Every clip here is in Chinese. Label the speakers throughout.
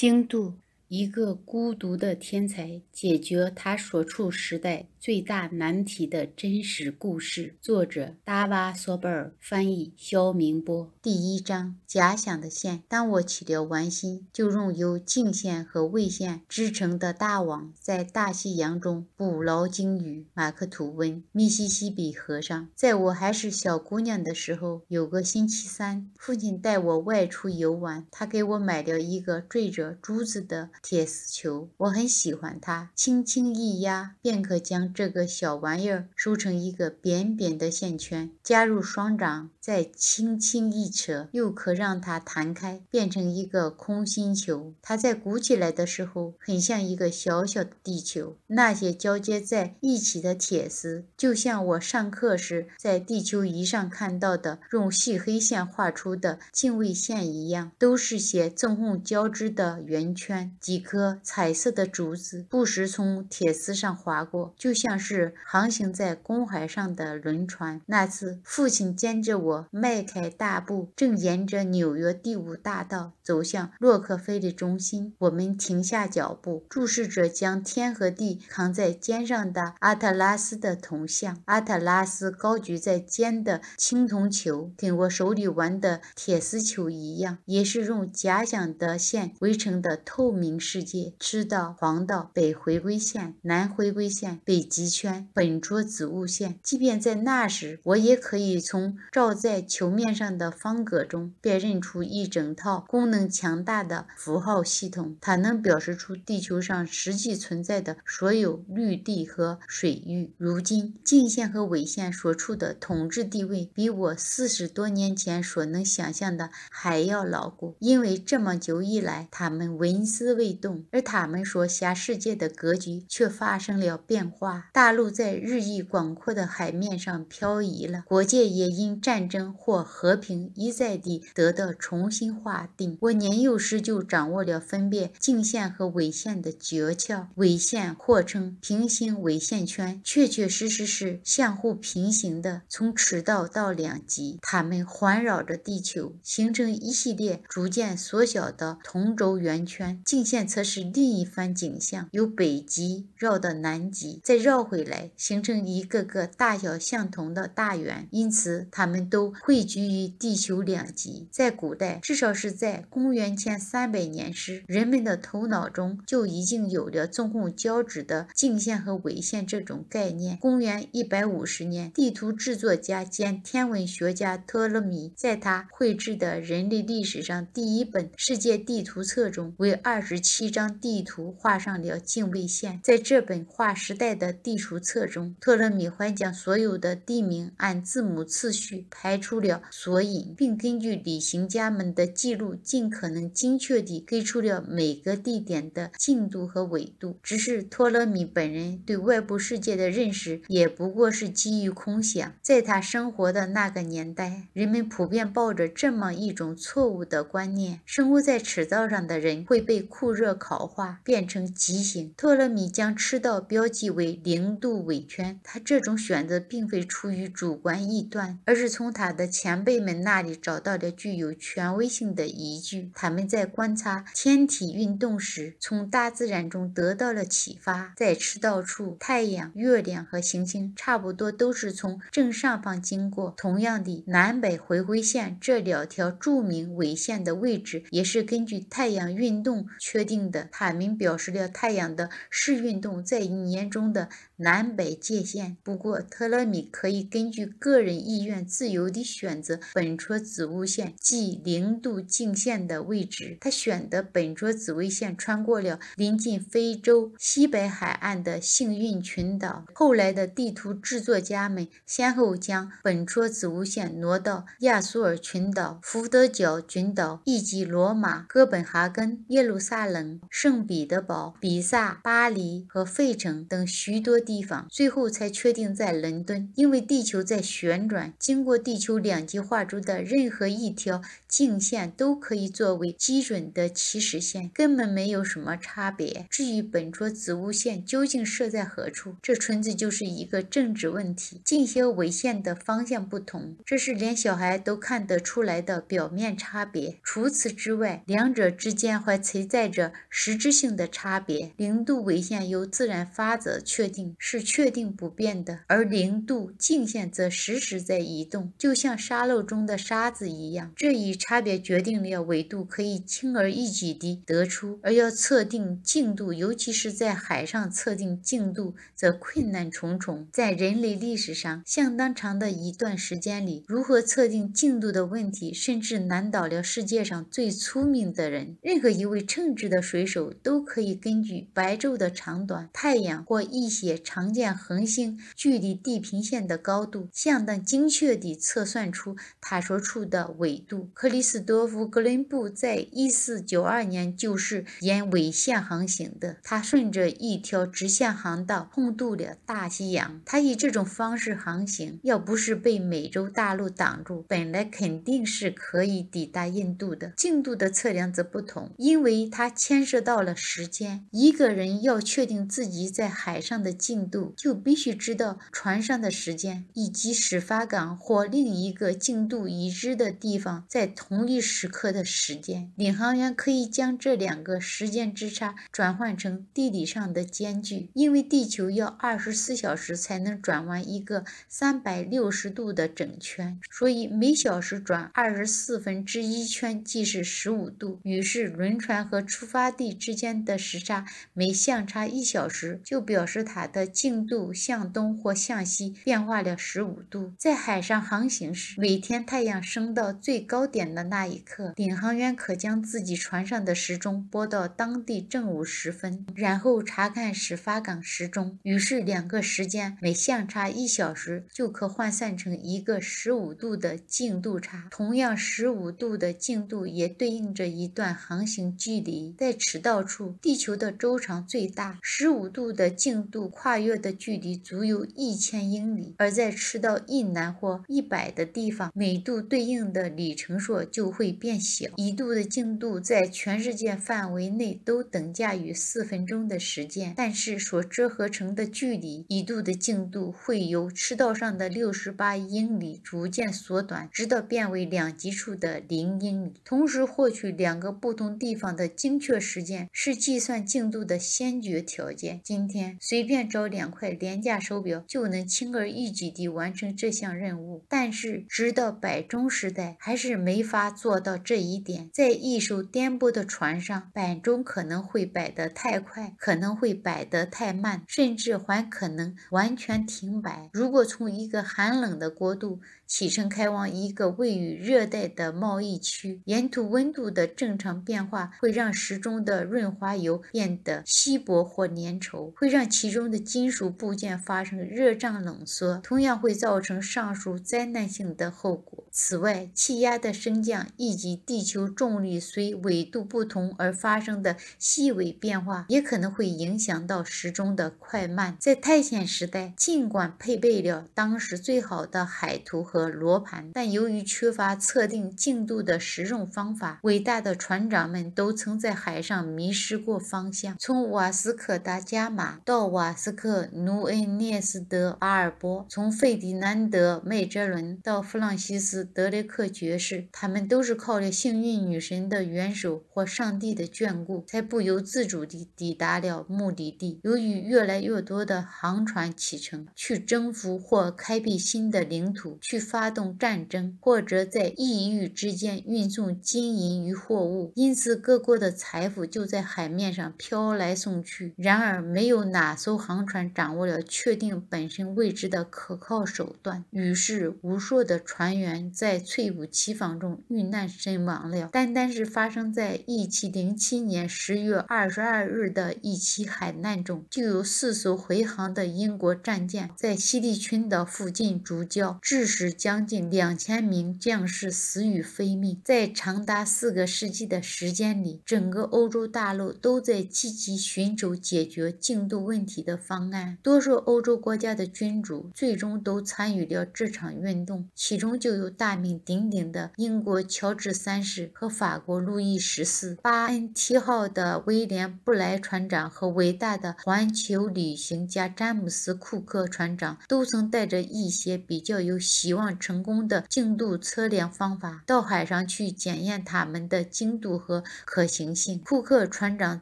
Speaker 1: 精度。一个孤独的天才解决他所处时代最大难题的真实故事。作者：达瓦索贝尔，翻译：肖明波。第一章：假想的线。当我起了玩心，就用由鲸线和胃线织成的大网，在大西洋中捕捞鲸鱼。马克·吐温，《密西西比河上》。在我还是小姑娘的时候，有个星期三，父亲带我外出游玩，他给我买了一个缀着珠子的。铁丝球，我很喜欢它。轻轻一压，便可将这个小玩意儿收成一个扁扁的线圈；加入双掌，再轻轻一扯，又可让它弹开，变成一个空心球。它在鼓起来的时候，很像一个小小的地球。那些交接在一起的铁丝，就像我上课时在地球仪上看到的，用细黑线画出的经纬线一样，都是些纵横交织的圆圈。几颗彩色的竹子不时从铁丝上划过，就像是航行在公海上的轮船。那次，父亲牵着我迈开大步，正沿着纽约第五大道走向洛克菲勒中心。我们停下脚步，注视着将天和地扛在肩上的阿特拉斯的铜像。阿特拉斯高举在肩的青铜球，跟我手里玩的铁丝球一样，也是用假想的线围成的透明。世界赤道、黄道、北回归线、南回归线、北极圈、本桌子午线。即便在那时，我也可以从照在球面上的方格中辨认出一整套功能强大的符号系统，它能表示出地球上实际存在的所有绿地和水域。如今，经线和纬线所处的统治地位，比我四十多年前所能想象的还要牢固，因为这么久以来，他们纹丝未。动，而他们所辖世界的格局却发生了变化。大陆在日益广阔的海面上漂移了，国界也因战争或和平一再地得到重新划定。我年幼时就掌握了分辨经线和纬线的诀窍。纬线，或称平行纬线圈，确确实实是相互平行的，从赤道到两极，它们环绕着地球，形成一系列逐渐缩小的同轴圆圈。经线。则是另一番景象，由北极绕到南极，再绕回来，形成一个个大小相同的大圆，因此它们都汇聚于地球两极。在古代，至少是在公元前三百年时，人们的头脑中就已经有了纵横交织的径线和纬线这种概念。公元一百五十年，地图制作家兼天文学家托勒密在他绘制的人类历史上第一本世界地图册中，为二十。七张地图画上了经纬线。在这本划时代的地图册中，托勒密还将所有的地名按字母次序排出了索引，并根据旅行家们的记录，尽可能精确地给出了每个地点的进度和纬度。只是托勒密本人对外部世界的认识，也不过是基于空想。在他生活的那个年代，人们普遍抱着这么一种错误的观念：生活在赤道上的人会被酷。热烤化变成极星。托勒密将赤道标记为零度纬圈。他这种选择并非出于主观臆断，而是从他的前辈们那里找到了具有权威性的依据。他们在观察天体运动时，从大自然中得到了启发。在赤道处，太阳、月亮和行星差不多都是从正上方经过。同样的，南北回归线这两条著名纬线的位置，也是根据太阳运动确。决定的，塔明表示了太阳的视运动在一年中的南北界限。不过，特勒米可以根据个人意愿自由地选择本戳子午线即零度经线的位置。他选的本戳子午线穿过了临近非洲西北海岸的幸运群岛。后来的地图制作家们先后将本戳子午线挪到亚速尔群岛、福德角群岛以及罗马、哥本哈根、耶路撒。冷、圣彼得堡、比萨、巴黎和费城等许多地方，最后才确定在伦敦，因为地球在旋转，经过地球两极画出的任何一条径线都可以作为基准的起始线，根本没有什么差别。至于本桌子午线究竟设在何处，这纯粹就是一个政治问题。进线纬线的方向不同，这是连小孩都看得出来的表面差别。除此之外，两者之间还存在着。实质性的差别，零度纬线由自然法则确定，是确定不变的，而零度径线则时时在移动，就像沙漏中的沙子一样。这一差别决定了纬度可以轻而易举地得出，而要测定经度，尤其是在海上测定经度，则困难重重。在人类历史上相当长的一段时间里，如何测定经度的问题，甚至难倒了世界上最聪明的人。任何一位称职。的水手都可以根据白昼的长短、太阳或一些常见恒星距离地平线的高度，相当精确地测算出它所处的纬度。克里斯多夫·哥伦布在1492年就是沿纬线航行的。他顺着一条直线航道横渡了大西洋。他以这种方式航行，要不是被美洲大陆挡住，本来肯定是可以抵达印度的。经度的测量则不同，因为他。牵涉到了时间。一个人要确定自己在海上的进度，就必须知道船上的时间以及始发港或另一个进度已知的地方在同一时刻的时间。领航员可以将这两个时间之差转换成地理上的间距，因为地球要二十四小时才能转完一个三百六十度的整圈，所以每小时转二十四分之一圈，即是十五度。于是轮船和出发地之间的时差每相差一小时，就表示它的经度向东或向西变化了十五度。在海上航行时，每天太阳升到最高点的那一刻，领航员可将自己船上的时钟拨到当地正午时分，然后查看始发港时钟。于是，两个时间每相差一小时，就可换算成一个十五度的经度差。同样，十五度的经度也对应着一段航行距离。在赤道处，地球的周长最大，十五度的经度跨越的距离足有一千英里；而在赤道以南或以北的地方，每度对应的里程数就会变小。一度的经度在全世界范围内都等价于四分钟的时间，但是所折合成的距离，一度的经度会由赤道上的六十八英里逐渐缩短，直到变为两极处的零英里。同时，获取两个不同地方的经。确时间是计算进度的先决条件。今天随便找两块廉价手表，就能轻而易举地完成这项任务。但是直到摆钟时代，还是没法做到这一点。在一艘颠簸的船上，摆钟可能会摆得太快，可能会摆得太慢，甚至还可能完全停摆。如果从一个寒冷的国度，启程开往一个位于热带的贸易区，沿途温度的正常变化会让时钟的润滑油变得稀薄或粘稠，会让其中的金属部件发生热胀冷缩，同样会造成上述灾难性的后果。此外，气压的升降以及地球重力随纬度不同而发生的细微变化，也可能会影响到时钟的快慢。在探险时代，尽管配备了当时最好的海图和和罗盘，但由于缺乏测定进度的实用方法，伟大的船长们都曾在海上迷失过方向。从瓦斯科·达伽马到瓦斯克·努恩涅斯·德阿尔波，从费迪南德·麦哲伦到弗朗西斯·德雷克爵士，他们都是靠着幸运女神的援手或上帝的眷顾，才不由自主地抵达了目的地。由于越来越多的航船启程去征服或开辟新的领土，去。发动战争，或者在异域之间运送金银与货物，因此各国的财富就在海面上飘来送去。然而，没有哪艘航船掌握了确定本身位置的可靠手段，于是无数的船员在猝不及防中遇难身亡了。单单是发生在一七零七年十月二十二日的一起海难中，就有四艘回航的英国战舰在西利群岛附近主礁，致使。将近两千名将士死于非命。在长达四个世纪的时间里，整个欧洲大陆都在积极寻求解决境度问题的方案。多数欧洲国家的君主最终都参与了这场运动，其中就有大名鼎鼎的英国乔治三世和法国路易十四。巴恩提号的威廉布莱船长和伟大的环球旅行家詹姆斯库克船长都曾带着一些比较有希望。望成功的精度测量方法，到海上去检验它们的精度和可行性。库克船长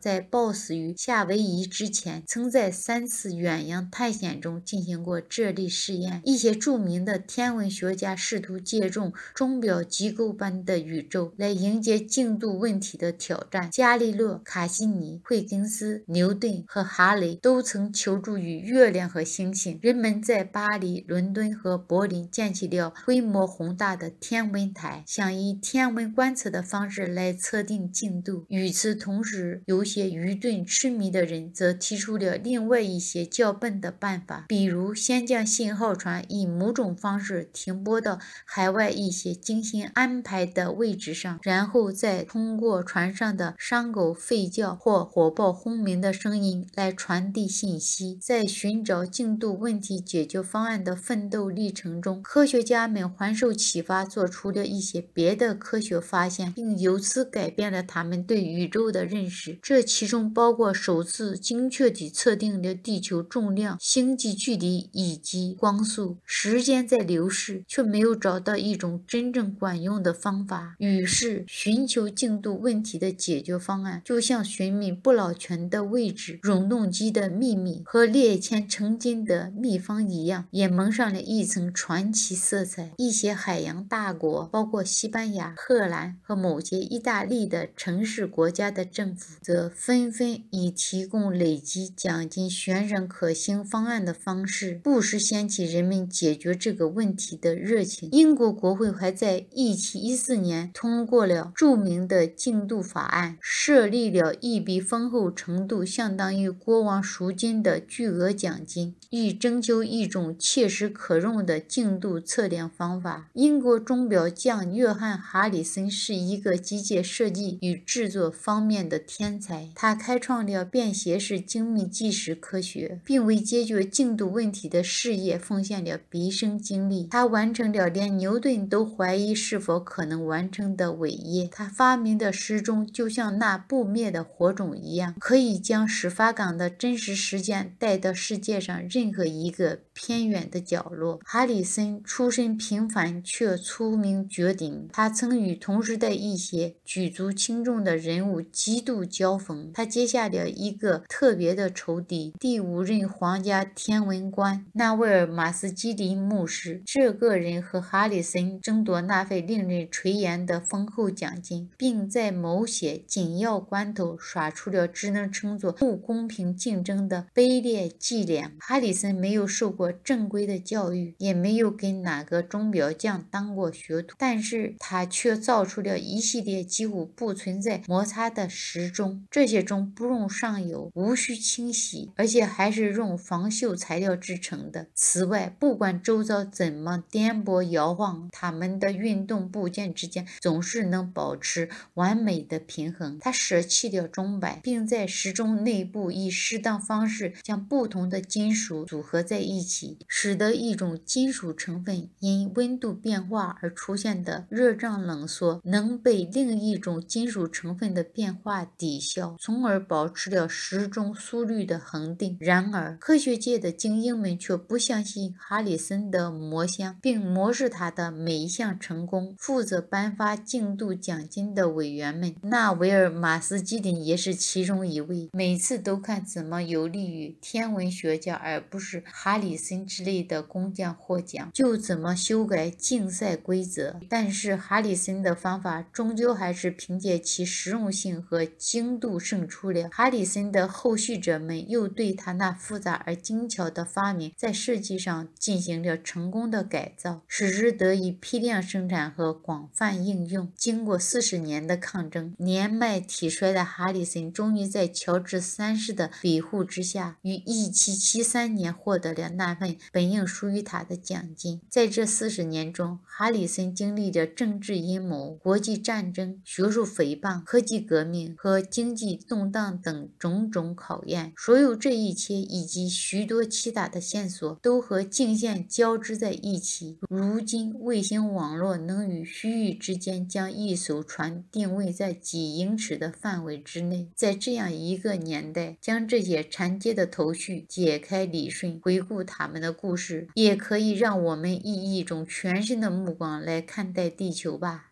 Speaker 1: 在暴死于夏威夷之前，曾在三次远洋探险中进行过这类试验。一些著名的天文学家试图借助钟表机构般的宇宙来迎接精度问题的挑战。伽利略、卡西尼、惠更斯、牛顿和哈雷都曾求助于月亮和星星。人们在巴黎、伦敦和柏林建起。规模宏大的天文台，想以天文观测的方式来测定进度。与此同时，有些愚钝痴迷的人则提出了另外一些较笨的办法，比如先将信号船以某种方式停泊到海外一些精心安排的位置上，然后再通过船上的伤狗吠叫或火爆轰鸣的声音来传递信息。在寻找进度问题解决方案的奋斗历程中，科学。学家们还受启发，做出了一些别的科学发现，并由此改变了他们对宇宙的认识。这其中包括首次精确地测定了地球重量、星际距离以及光速。时间在流逝，却没有找到一种真正管用的方法。于是，寻求进度问题的解决方案，就像寻觅不老泉的位置、溶洞机的秘密和列前成金的秘方一样，也蒙上了一层传奇。色彩一些海洋大国，包括西班牙、荷兰和某些意大利的城市国家的政府，则纷纷以提供累积奖金、选人可行方案的方式，不时掀起人们解决这个问题的热情。英国国会还在1714年通过了著名的禁度法案，设立了一笔丰厚程度相当于国王赎金的巨额奖金，以征求一种切实可用的进度策。测量方法。英国钟表匠约翰·哈里森是一个机械设计与制作方面的天才，他开创了便携式精密计时科学，并为解决精度问题的事业奉献了毕生精力。他完成了连牛顿都怀疑是否可能完成的伟业。他发明的时钟就像那不灭的火种一样，可以将始发港的真实时间带到世界上任何一个。偏远的角落，哈里森出身平凡却出名绝顶。他曾与同时代一些举足轻重的人物极度交锋。他接下了一个特别的仇敌——第五任皇家天文官纳维尔·马斯基林牧师。这个人和哈里森争夺那份令人垂涎的丰厚奖金，并在某些紧要关头耍出了只能称作不公平竞争的卑劣伎俩。哈里森没有受过。正规的教育也没有跟哪个钟表匠当过学徒，但是他却造出了一系列几乎不存在摩擦的时钟。这些钟不用上油，无需清洗，而且还是用防锈材料制成的。此外，不管周遭怎么颠簸摇晃，它们的运动部件之间总是能保持完美的平衡。他舍弃掉钟摆，并在时钟内部以适当方式将不同的金属组合在一起。使得一种金属成分因温度变化而出现的热胀冷缩能被另一种金属成分的变化抵消，从而保持了时钟速率的恒定。然而，科学界的精英们却不相信哈里森的魔箱，并模视他的每一项成功。负责颁发进度奖金的委员们，纳维尔·马斯基丁也是其中一位，每次都看怎么有利于天文学家，而不是哈里。之类的工匠获奖，就怎么修改竞赛规则？但是哈里森的方法终究还是凭借其实用性和精度胜出了。哈里森的后续者们又对他那复杂而精巧的发明在设计上进行了成功的改造，使之得以批量生产和广泛应用。经过四十年的抗争，年迈体衰的哈里森终于在乔治三世的庇护之下，于1773年获得了那。本应属于他的奖金，在这四十年中，哈里森经历着政治阴谋、国际战争、学术诽谤、科技革命和经济动荡等种种考验。所有这一切，以及许多其他的线索，都和镜线交织在一起。如今，卫星网络能与区域之间将一艘船定位在几英尺的范围之内。在这样一个年代，将这些缠接的头绪解开、理顺，回顾他。他们的故事也可以让我们以一种全身的目光来看待地球吧。